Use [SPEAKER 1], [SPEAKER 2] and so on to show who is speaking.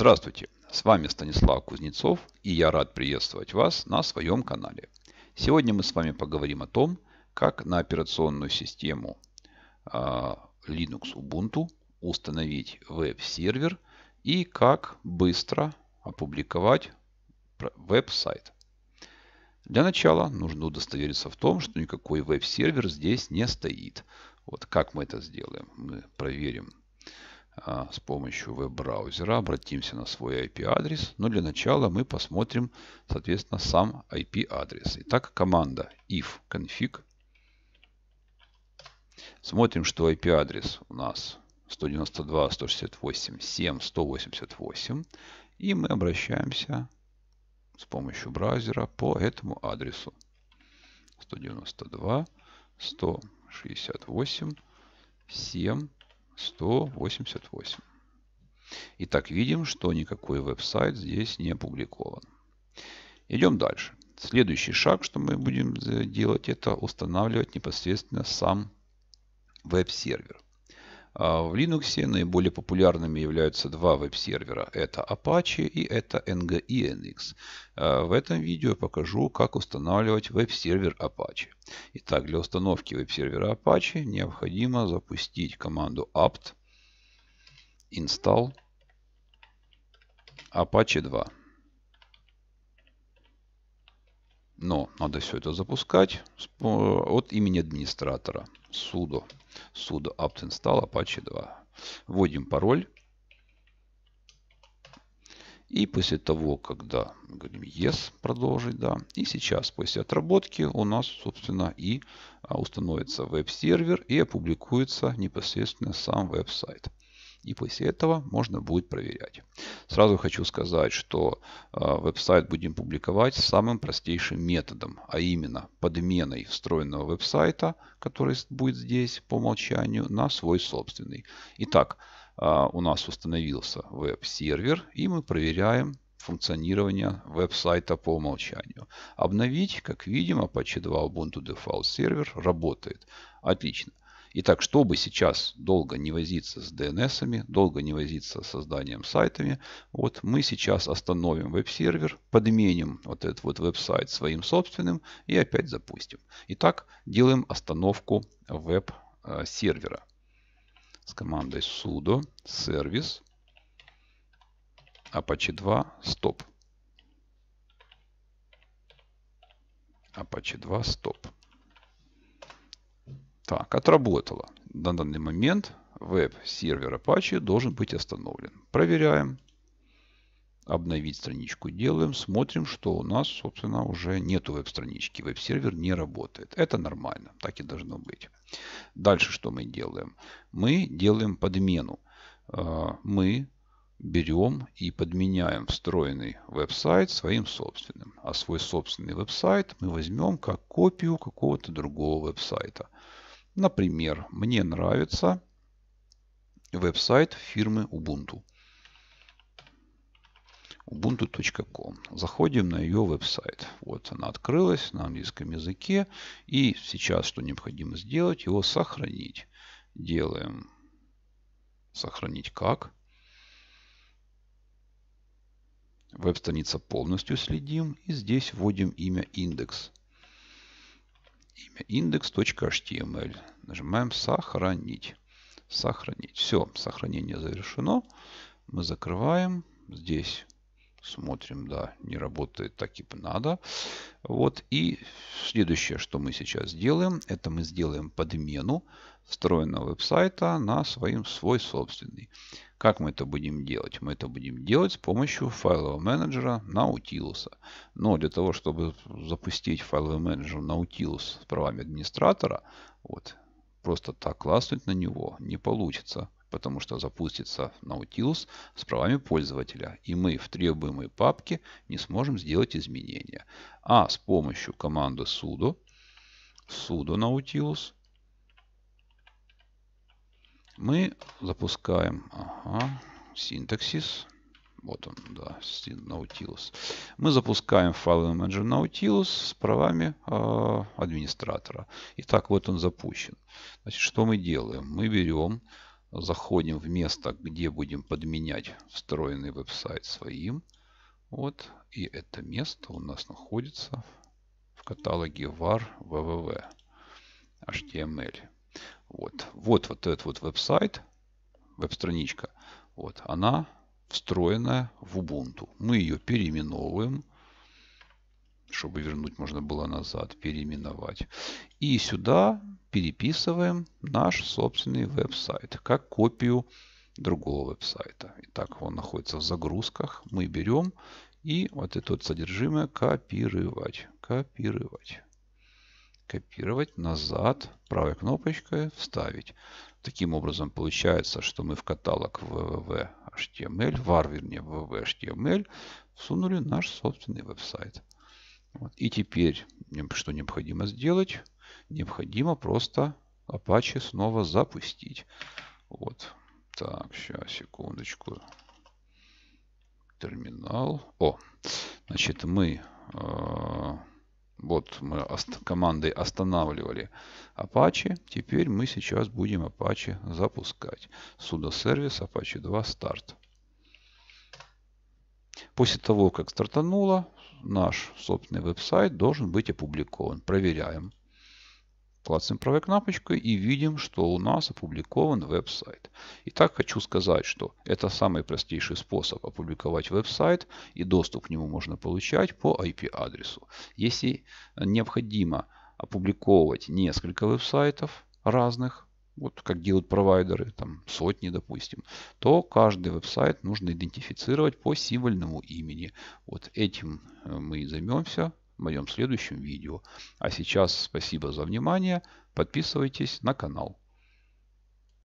[SPEAKER 1] Здравствуйте, с вами Станислав Кузнецов и я рад приветствовать вас на своем канале. Сегодня мы с вами поговорим о том, как на операционную систему а, Linux Ubuntu установить веб-сервер и как быстро опубликовать веб-сайт. Для начала нужно удостовериться в том, что никакой веб-сервер здесь не стоит. Вот как мы это сделаем? Мы проверим а с помощью веб-браузера обратимся на свой IP-адрес. Но ну, для начала мы посмотрим, соответственно, сам IP-адрес. Итак, команда if config. Смотрим, что IP-адрес у нас 192.168.7.188. И мы обращаемся с помощью браузера по этому адресу. 192.168.7.188. 188. Итак, видим, что никакой веб-сайт здесь не опубликован. Идем дальше. Следующий шаг, что мы будем делать, это устанавливать непосредственно сам веб-сервер. А в Linux наиболее популярными являются два веб-сервера. Это Apache и это NGINX. А в этом видео я покажу, как устанавливать веб-сервер Apache. Итак, для установки веб-сервера Apache необходимо запустить команду apt install Apache 2. Но надо все это запускать э, от имени администратора. sudo sudo apt install apache 2. Вводим пароль. И после того, когда говорим yes, продолжить, да. И сейчас после отработки у нас, собственно, и а, установится веб-сервер и опубликуется непосредственно сам веб-сайт. И после этого можно будет проверять. Сразу хочу сказать, что э, веб-сайт будем публиковать самым простейшим методом, а именно подменой встроенного веб-сайта, который будет здесь по умолчанию, на свой собственный. Итак, э, у нас установился веб-сервер, и мы проверяем функционирование веб-сайта по умолчанию. Обновить, как видим, Apache 2 Ubuntu Default Server работает. Отлично. Итак, чтобы сейчас долго не возиться с DNS, ами долго не возиться с созданием сайтами, вот мы сейчас остановим веб-сервер, подменим вот этот вот веб-сайт своим собственным и опять запустим. Итак, делаем остановку веб-сервера с командой sudo service apache 2 stop. Apache 2 stop. Так, отработало. На данный момент веб-сервер Apache должен быть остановлен. Проверяем. Обновить страничку делаем. Смотрим, что у нас, собственно, уже нету веб-странички. Веб-сервер не работает. Это нормально. Так и должно быть. Дальше что мы делаем? Мы делаем подмену. А, мы берем и подменяем встроенный веб-сайт своим собственным. А свой собственный веб-сайт мы возьмем как копию какого-то другого веб-сайта. Например, мне нравится веб-сайт фирмы Ubuntu. ubuntu.com. Заходим на ее веб-сайт. Вот она открылась на английском языке. И сейчас что необходимо сделать? Его сохранить. Делаем сохранить как. Веб-страница полностью следим. И здесь вводим имя индекс имя индекс.html. Нажимаем «Сохранить». «Сохранить». Все, сохранение завершено. Мы закрываем. Здесь Смотрим, да, не работает так и надо. Вот, и следующее, что мы сейчас сделаем, это мы сделаем подмену встроенного веб-сайта на своим, свой собственный. Как мы это будем делать? Мы это будем делать с помощью файлового менеджера Nautilus. Но для того, чтобы запустить файловый менеджер Nautilus с правами администратора, вот, просто так класснуть на него не получится потому что запустится Nautilus с правами пользователя, и мы в требуемой папке не сможем сделать изменения. А с помощью команды sudo, sudo nautilus, мы запускаем ага, синтаксис, вот он, да, Nautilus. Мы запускаем файл менеджер Nautilus с правами э, администратора. Итак, вот он запущен. Значит, что мы делаем? Мы берем заходим в место, где будем подменять встроенный веб-сайт своим. Вот, и это место у нас находится в каталоге var www html. Вот, вот, вот этот вот веб-сайт, веб-страничка, вот, она встроенная в Ubuntu. Мы ее переименовываем, чтобы вернуть можно было назад, переименовать. И сюда переписываем наш собственный веб-сайт, как копию другого веб-сайта. Итак, он находится в загрузках. Мы берем и вот это вот содержимое копировать. Копировать. Копировать назад. Правой кнопочкой вставить. Таким образом получается, что мы в каталог www.html, var, эм вернее, www.html эм всунули наш собственный веб-сайт. Вот. И теперь, что необходимо сделать? Необходимо просто Apache снова запустить. Вот. Так, сейчас, секундочку. Терминал. О, значит, мы... Э, вот мы ост командой останавливали Apache. Теперь мы сейчас будем Apache запускать. Sudo сервис Apache 2 старт. После того, как стартануло, наш собственный веб-сайт должен быть опубликован. Проверяем. Клацаем правой кнопочкой и видим, что у нас опубликован веб-сайт. Итак, хочу сказать, что это самый простейший способ опубликовать веб-сайт и доступ к нему можно получать по IP-адресу. Если необходимо опубликовать несколько веб-сайтов разных, вот как делают провайдеры, там сотни, допустим, то каждый веб-сайт нужно идентифицировать по символьному имени. Вот этим э, мы и займемся в моем следующем видео. А сейчас спасибо за внимание. Подписывайтесь на канал.